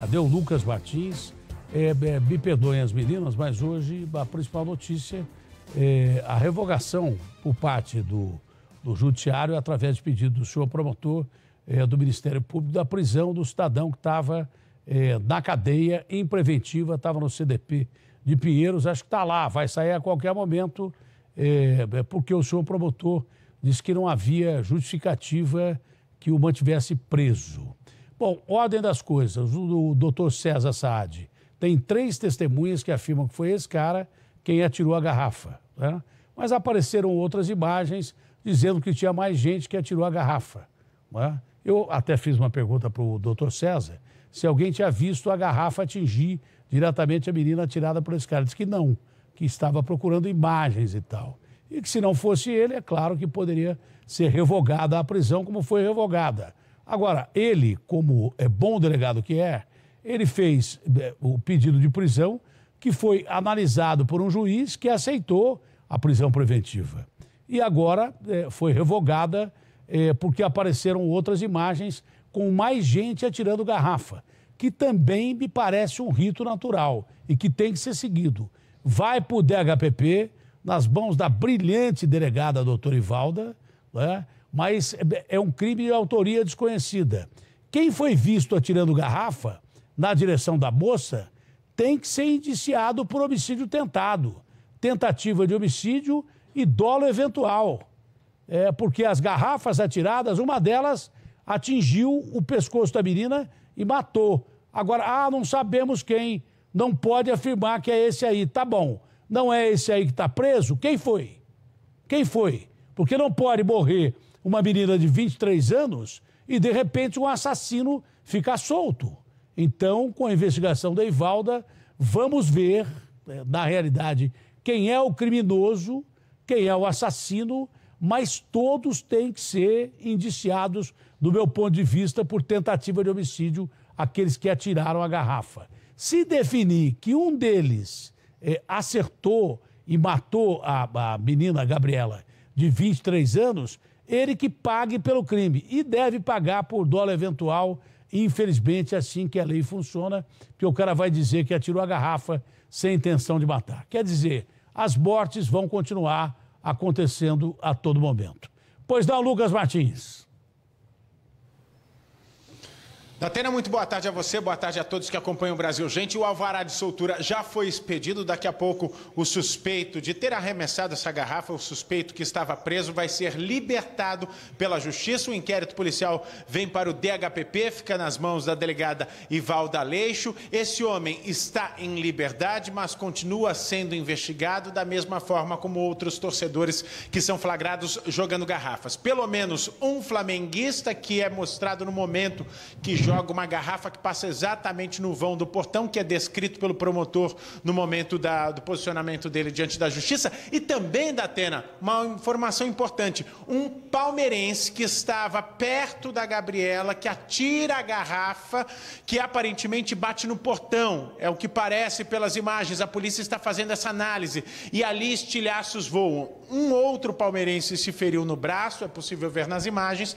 Cadê o Lucas Martins? É, é, me perdoem as meninas, mas hoje a principal notícia é a revogação por parte do, do Judiciário, através de pedido do senhor promotor é, do Ministério Público, da prisão do cidadão que estava é, na cadeia, em preventiva, estava no CDP de Pinheiros, acho que está lá, vai sair a qualquer momento, é, é porque o senhor promotor disse que não havia justificativa que o mantivesse preso. Bom, ordem das coisas. O, o doutor César Saad tem três testemunhas que afirmam que foi esse cara quem atirou a garrafa. Né? Mas apareceram outras imagens dizendo que tinha mais gente que atirou a garrafa. Né? Eu até fiz uma pergunta para o doutor César se alguém tinha visto a garrafa atingir diretamente a menina atirada por esse cara. Ele disse que não, que estava procurando imagens e tal. E que se não fosse ele, é claro que poderia ser revogada a prisão, como foi revogada. Agora, ele, como é bom delegado que é, ele fez é, o pedido de prisão que foi analisado por um juiz que aceitou a prisão preventiva. E agora é, foi revogada é, porque apareceram outras imagens com mais gente atirando garrafa, que também me parece um rito natural e que tem que ser seguido. Vai para o DHPP, nas mãos da brilhante delegada doutora Ivalda, né? mas é, é um crime de autoria desconhecida. Quem foi visto atirando garrafa na direção da moça tem que ser indiciado por homicídio tentado, tentativa de homicídio e dolo eventual. É porque as garrafas atiradas, uma delas atingiu o pescoço da menina e matou. Agora, ah, não sabemos quem, não pode afirmar que é esse aí. Tá bom, não é esse aí que está preso? Quem foi? Quem foi? Porque não pode morrer uma menina de 23 anos e, de repente, um assassino ficar solto. Então, com a investigação da Ivalda, vamos ver, é, na realidade, quem é o criminoso, quem é o assassino, mas todos têm que ser indiciados, do meu ponto de vista, por tentativa de homicídio, aqueles que atiraram a garrafa. Se definir que um deles é, acertou e matou a, a menina Gabriela de 23 anos, ele que pague pelo crime e deve pagar por dólar eventual. Infelizmente, é assim que a lei funciona, que o cara vai dizer que atirou a garrafa sem intenção de matar. Quer dizer, as mortes vão continuar acontecendo a todo momento. Pois não, Lucas Martins. Datena, muito boa tarde a você, boa tarde a todos que acompanham o Brasil. Gente, o alvará de soltura já foi expedido. Daqui a pouco, o suspeito de ter arremessado essa garrafa, o suspeito que estava preso, vai ser libertado pela justiça. O inquérito policial vem para o DHPP, fica nas mãos da delegada Ivalda Leixo. Esse homem está em liberdade, mas continua sendo investigado da mesma forma como outros torcedores que são flagrados jogando garrafas. Pelo menos um flamenguista que é mostrado no momento que joga uma garrafa que passa exatamente no vão do portão, que é descrito pelo promotor no momento da, do posicionamento dele diante da justiça. E também da Atena, uma informação importante: um palmeirense que estava perto da Gabriela, que atira a garrafa, que aparentemente bate no portão. É o que parece pelas imagens. A polícia está fazendo essa análise. E ali estilhaços voam. Um outro palmeirense se feriu no braço, é possível ver nas imagens,